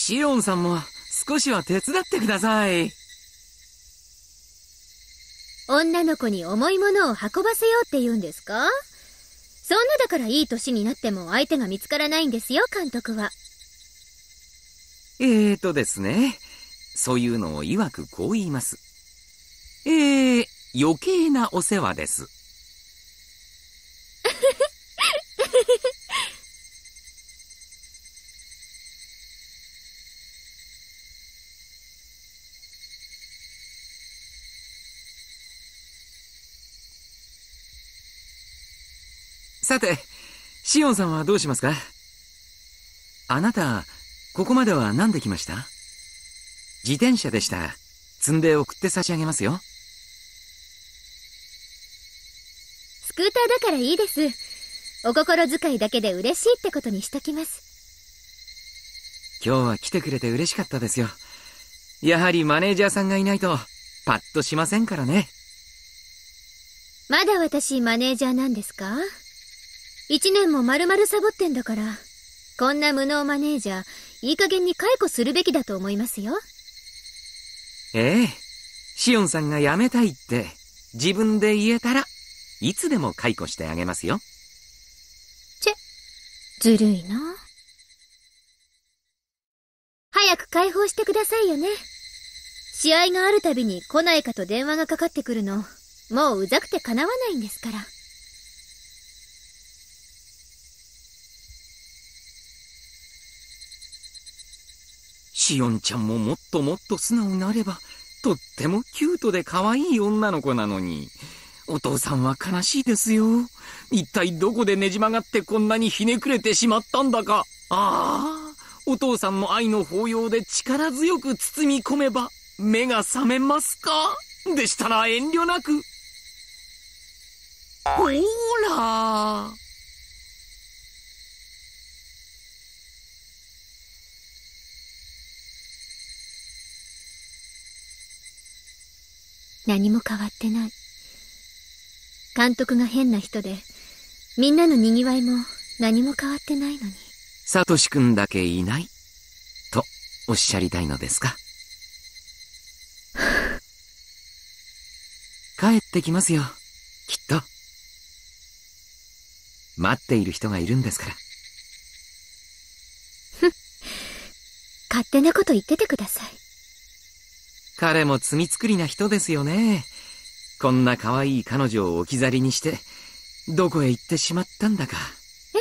シオンさんも少しは手伝ってください。女の子に重いものを運ばせようって言うんですかそんなだからいい年になっても相手が見つからないんですよ、監督は。えーとですね。そういうのを曰くこう言います。えー、余計なお世話です。さて、シオンさんはどうしますかあなた、ここまでは何で来ました自転車でした。積んで送って差し上げますよ。スクーターだからいいです。お心遣いだけで嬉しいってことにしときます。今日は来てくれて嬉しかったですよ。やはりマネージャーさんがいないと、パッとしませんからね。まだ私マネージャーなんですか一年も丸々サボってんだから、こんな無能マネージャー、いい加減に解雇するべきだと思いますよ。ええ。シオンさんが辞めたいって、自分で言えたら、いつでも解雇してあげますよ。チェ、ずるいな。早く解放してくださいよね。試合があるたびに来ないかと電話がかかってくるの、もううざくてかなわないんですから。しおんちゃんももっともっと素直になれば、とってもキュートで可愛い女の子なのに、お父さんは悲しいですよ。一体どこでねじ曲がってこんなにひねくれてしまったんだか。ああ、お父さんの愛の抱擁で力強く包み込めば、目が覚めますかでしたら遠慮なく。ほーら何も変わってない。監督が変な人で、みんなの賑わいも何も変わってないのに。サトシ君だけいないとおっしゃりたいのですか 帰ってきますよ、きっと。待っている人がいるんですから。ふっ。勝手なこと言っててください。彼も罪作りな人ですよね。こんな可愛い彼女を置き去りにして、どこへ行ってしまったんだか。え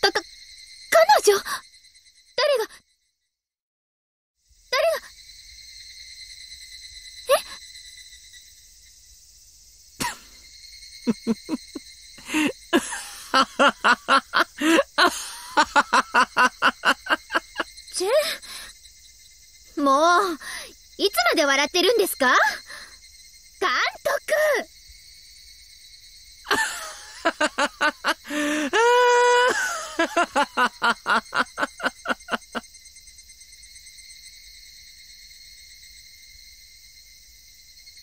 だ、か、彼女誰が、誰が、え Ha ha ha ha ha! で笑ってるんですか監督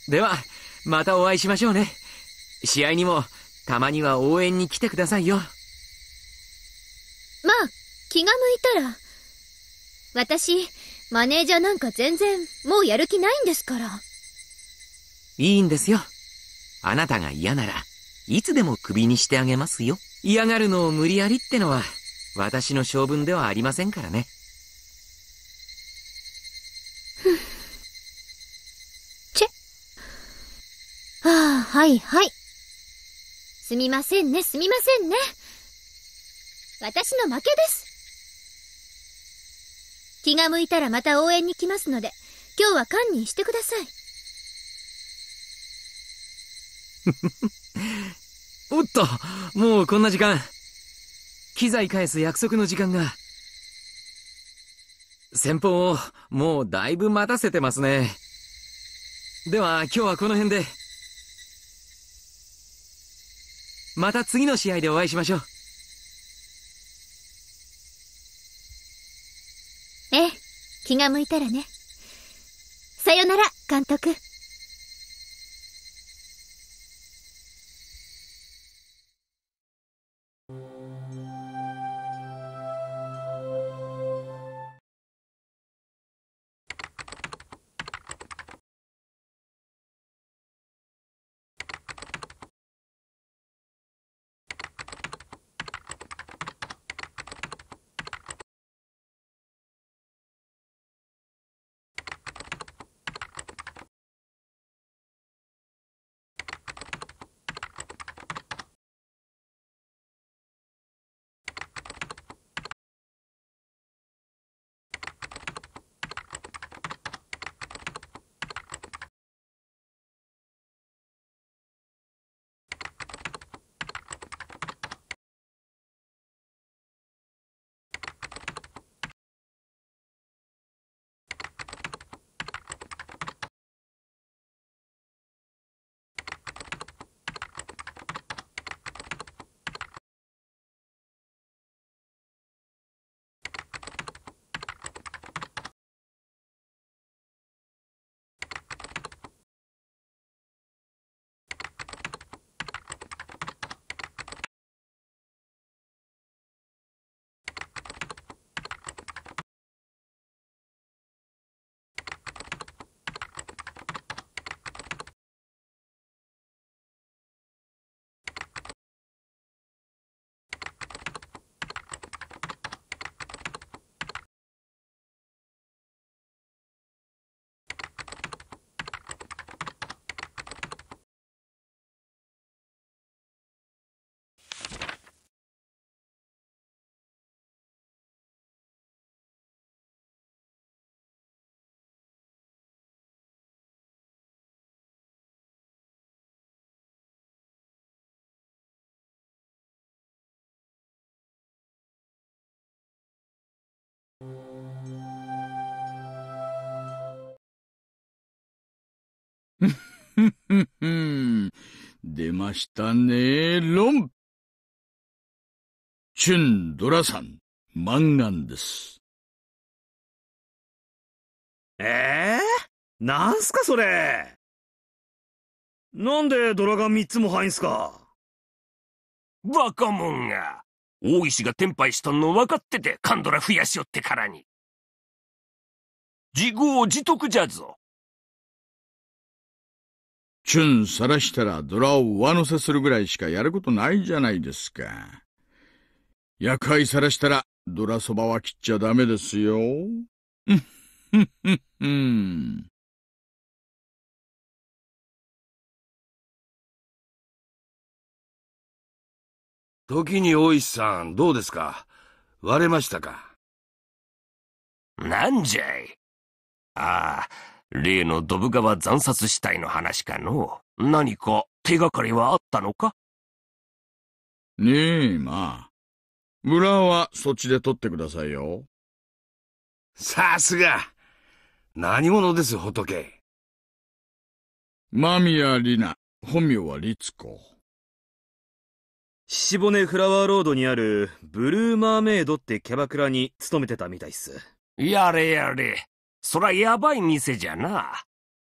では、またお会いしましょうね。試合にも、たまには応援に来てくださいよ。まあ、気が向いたら。私、マネージャーなんか全然もうやる気ないんですから。いいんですよ。あなたが嫌なら、いつでもクビにしてあげますよ。嫌がるのを無理やりってのは、私の性分ではありませんからね。チェはあ、はいはい。すみませんね、すみませんね。私の負けです。気が向いたらまた応援に来ますので、今日は堪忍してください。おっと、もうこんな時間。機材返す約束の時間が。先方をもうだいぶ待たせてますね。では今日はこの辺で。また次の試合でお会いしましょう。気が向いたらね。さよなら、監督。出ましたね、ン。チュンドラさん、ガンです。ええー、なんすかそれ。なんでドラが三つも入んすかバカもんが、大石が転廃したの分かっててカンドラ増やしよってからに。自業自得じゃぞ。チュンさらしたらドラを上乗せするぐらいしかやることないじゃないですか。夜会さらしたらドラそばは切っちゃダメですよ。時に大石さん、どうですか割れましたかなんじゃいああ、例のドブ川惨殺死体の話かの何か手がかりはあったのかねえ、まあ。村はそっちで取ってくださいよ。さすが何者です、仏。間宮里奈、本名は律子。ボネフラワーロードにあるブルーマーメイドってキャバクラに勤めてたみたいっす。やれやれ。そらやばい店じゃな。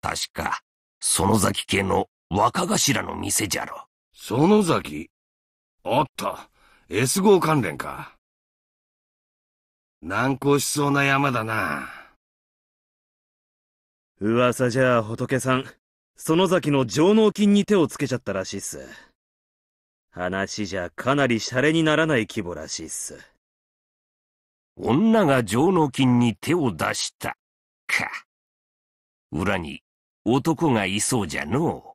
確か、園崎家の若頭の店じゃろ。園崎あった。S 号関連か。難航しそうな山だな。噂じゃ仏さん、園崎の上納金に手をつけちゃったらしいっす。話じゃかなりシャレにならない規模らしいっす。女が上納金に手を出したか。裏に男がいそうじゃの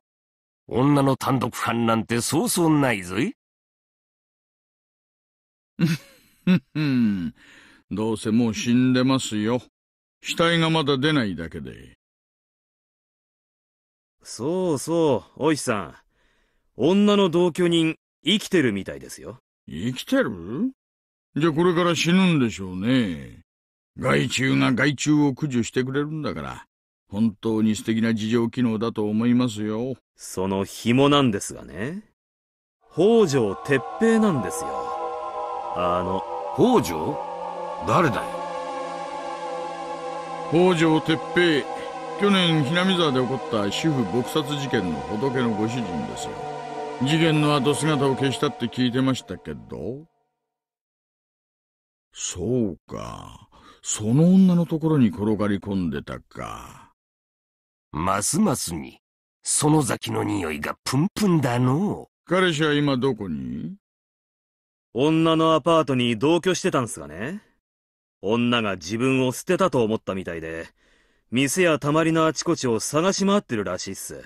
う。女の単独犯なんてそうそうないぞい。どうせもう死んでますよ。死体がまだ出ないだけで。そうそう、おいさん。女の同居人、生きてるみたいですよ。生きてるじゃあこれから死ぬんでしょうね。害虫が害虫を駆除してくれるんだから、本当に素敵な事情機能だと思いますよ。その紐なんですがね、北条鉄平なんですよ。あの、北条誰だよ。北条鉄平、去年雛見沢で起こった主婦撲殺事件の仏のご主人ですよ。事件の後姿を消したって聞いてましたけど。そうか。その女のところに転がり込んでたか。ますますに、その先の匂いがプンプンだの彼氏は今どこに女のアパートに同居してたんすがね。女が自分を捨てたと思ったみたいで、店やたまりのあちこちを探し回ってるらしいっす。